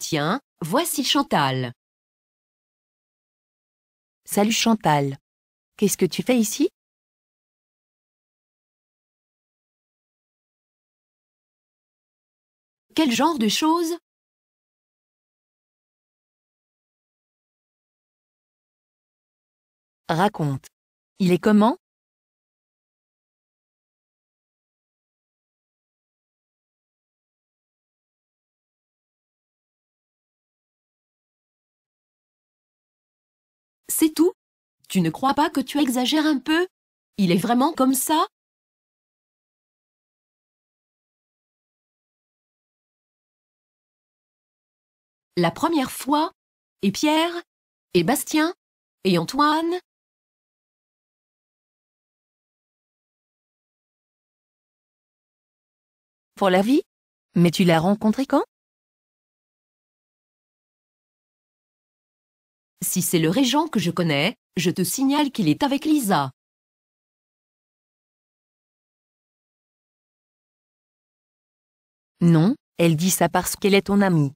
Tiens, voici Chantal. Salut Chantal. Qu'est-ce que tu fais ici Quel genre de choses Raconte. Il est comment C'est tout Tu ne crois pas que tu exagères un peu Il est vraiment comme ça La première fois, et Pierre, et Bastien, et Antoine. Pour la vie Mais tu l'as rencontré quand Si c'est le régent que je connais, je te signale qu'il est avec Lisa. Non, elle dit ça parce qu'elle est ton amie.